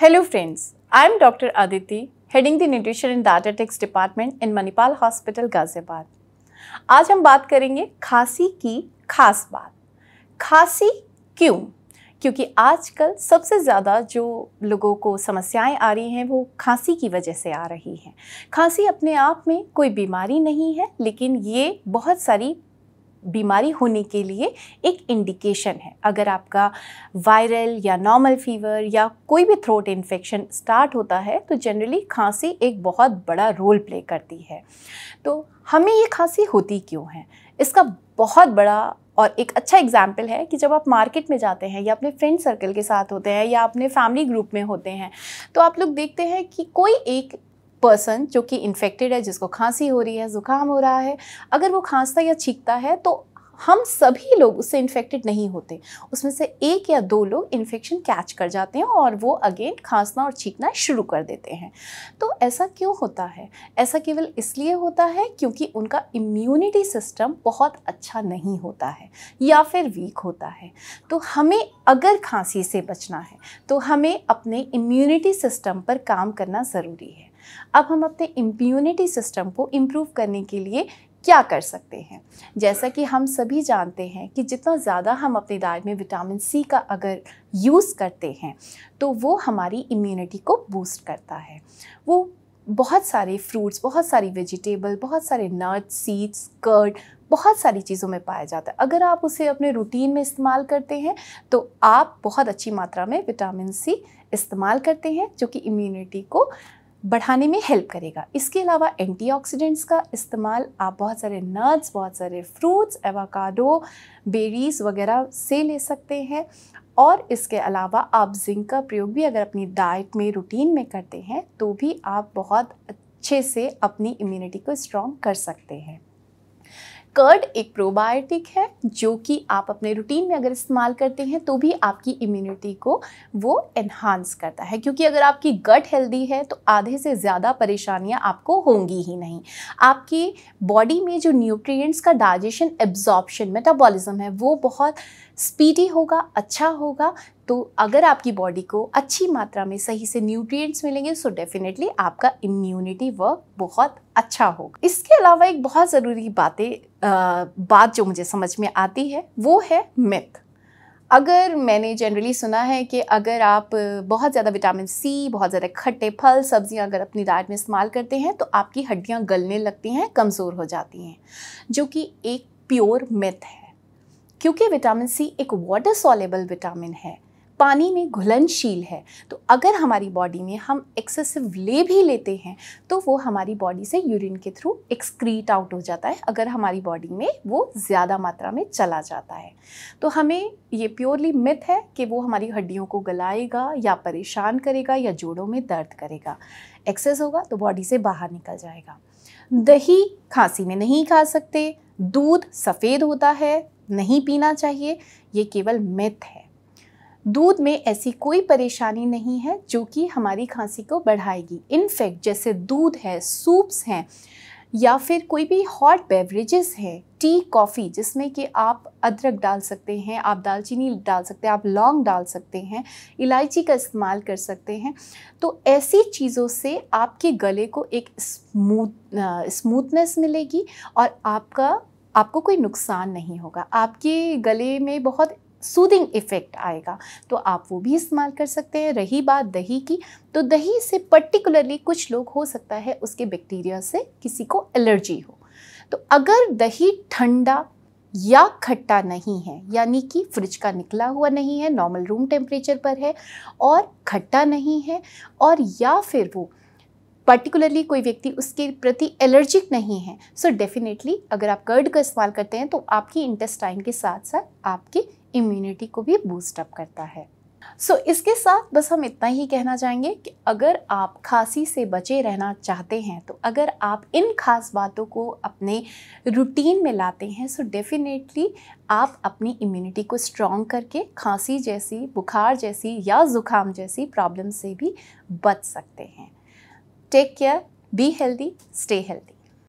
Hello friends, I am Dr. Aditi, heading the Nutrition and Dietetics Department in Manipal Hospital, Ghaziabad. आज हम बात करेंगे खांसी की खास बात खांसी क्यों क्योंकि आजकल सबसे ज़्यादा जो लोगों को समस्याएं आ रही हैं वो खांसी की वजह से आ रही हैं खांसी अपने आप में कोई बीमारी नहीं है लेकिन ये बहुत सारी बीमारी होने के लिए एक इंडिकेशन है अगर आपका वायरल या नॉर्मल फीवर या कोई भी थ्रोट इन्फेक्शन स्टार्ट होता है तो जनरली खांसी एक बहुत बड़ा रोल प्ले करती है तो हमें ये खांसी होती क्यों है इसका बहुत बड़ा और एक अच्छा एग्जाम्पल है कि जब आप मार्केट में जाते हैं या अपने फ्रेंड सर्कल के साथ होते हैं या अपने फैमिली ग्रुप में होते हैं तो आप लोग देखते हैं कि कोई एक पर्सन जो कि इन्फेक्टेड है जिसको खांसी हो रही है ज़ुकाम हो रहा है अगर वो खांसता या छींकता है तो हम सभी लोग उससे इन्फेक्टेड नहीं होते उसमें से एक या दो लोग इन्फेक्शन कैच कर जाते हैं और वो अगेन खांसना और छींकना शुरू कर देते हैं तो ऐसा क्यों होता है ऐसा केवल इसलिए होता है क्योंकि उनका इम्यूनिटी सिस्टम बहुत अच्छा नहीं होता है या फिर वीक होता है तो हमें अगर खांसी से बचना है तो हमें अपने इम्यूनिटी सिस्टम पर काम करना ज़रूरी है अब हम अपने इम्प्यूनिटी सिस्टम को इम्प्रूव करने के लिए क्या कर सकते हैं जैसा कि हम सभी जानते हैं कि जितना ज़्यादा हम अपनी डाइट में विटामिन सी का अगर यूज़ करते हैं तो वो हमारी इम्यूनिटी को बूस्ट करता है वो बहुत सारे फ्रूट्स बहुत सारी वेजिटेबल बहुत सारे नट्स सीड्स कर्ड बहुत सारी चीज़ों में पाया जाता है अगर आप उसे अपने रूटीन में इस्तेमाल करते हैं तो आप बहुत अच्छी मात्रा में विटामिन सी इस्तेमाल करते हैं जो कि इम्यूनिटी को बढ़ाने में हेल्प करेगा इसके अलावा एंटीऑक्सीडेंट्स का इस्तेमाल आप बहुत सारे नट्स बहुत सारे फ्रूट्स एवाकाडो बेरीज वगैरह से ले सकते हैं और इसके अलावा आप जिंक का प्रयोग भी अगर अपनी डाइट में रूटीन में करते हैं तो भी आप बहुत अच्छे से अपनी इम्यूनिटी को स्ट्रॉन्ग कर सकते हैं कर्ड एक प्रोबायोटिक है जो कि आप अपने रूटीन में अगर इस्तेमाल करते हैं तो भी आपकी इम्यूनिटी को वो एनहांस करता है क्योंकि अगर आपकी गट हेल्दी है तो आधे से ज़्यादा परेशानियाँ आपको होंगी ही नहीं आपकी बॉडी में जो न्यूट्रिएंट्स का डाइजेशन एब्जॉर्बशन मेटाबॉलिज्म है वो बहुत स्पीडी होगा अच्छा होगा तो अगर आपकी बॉडी को अच्छी मात्रा में सही से न्यूट्रिएंट्स मिलेंगे सो डेफिनेटली आपका इम्यूनिटी वर्क बहुत अच्छा होगा इसके अलावा एक बहुत ज़रूरी बातें बात जो मुझे समझ में आती है वो है मिथ अगर मैंने जनरली सुना है कि अगर आप बहुत ज़्यादा विटामिन सी बहुत ज़्यादा खट्टे फल सब्जियां अगर अपनी डाइट में इस्तेमाल करते हैं तो आपकी हड्डियां गलने लगती हैं कमज़ोर हो जाती हैं जो कि एक प्योर मिथ है क्योंकि विटामिन सी एक वाटर सॉलेबल विटामिन है पानी में घुलनशील है तो अगर हमारी बॉडी में हम एक्सेसिव ले भी लेते हैं तो वो हमारी बॉडी से यूरिन के थ्रू एक्सक्रीट आउट हो जाता है अगर हमारी बॉडी में वो ज़्यादा मात्रा में चला जाता है तो हमें ये प्योरली मिथ है कि वो हमारी हड्डियों को गलाएगा या परेशान करेगा या जोड़ों में दर्द करेगा एक्सेस होगा तो बॉडी से बाहर निकल जाएगा दही खांसी में नहीं खा सकते दूध सफ़ेद होता है नहीं पीना चाहिए ये केवल मिथ है दूध में ऐसी कोई परेशानी नहीं है जो कि हमारी खांसी को बढ़ाएगी इनफेक्ट जैसे दूध है सूप्स हैं या फिर कोई भी हॉट बेवरेजेस हैं टी कॉफ़ी जिसमें कि आप अदरक डाल सकते हैं आप दालचीनी डाल सकते हैं आप लौंग डाल सकते हैं इलायची का इस्तेमाल कर सकते हैं तो ऐसी चीज़ों से आपके गले को एक स्मूथ स्मूथनेस मिलेगी और आपका आपको कोई नुकसान नहीं होगा आपके गले में बहुत सूदिंग इफ़ेक्ट आएगा तो आप वो भी इस्तेमाल कर सकते हैं रही बात दही की तो दही से पर्टिकुलरली कुछ लोग हो सकता है उसके बैक्टीरिया से किसी को एलर्जी हो तो अगर दही ठंडा या खट्टा नहीं है यानी कि फ्रिज का निकला हुआ नहीं है नॉर्मल रूम टेम्परेचर पर है और खट्टा नहीं है और या फिर वो पर्टिकुलरली कोई व्यक्ति उसके प्रति एलर्जिक नहीं है सो so डेफिनेटली अगर आप कर्ड का कर इस्तेमाल करते हैं तो आपकी इंटेस्टाइन के साथ साथ आपके इम्यूनिटी को भी बूस्टअप करता है सो so, इसके साथ बस हम इतना ही कहना चाहेंगे कि अगर आप खांसी से बचे रहना चाहते हैं तो अगर आप इन खास बातों को अपने रूटीन में लाते हैं सो so डेफिनेटली आप अपनी इम्यूनिटी को स्ट्रॉन्ग करके खांसी जैसी बुखार जैसी या ज़ुकाम जैसी प्रॉब्लम से भी बच सकते हैं take care be healthy stay healthy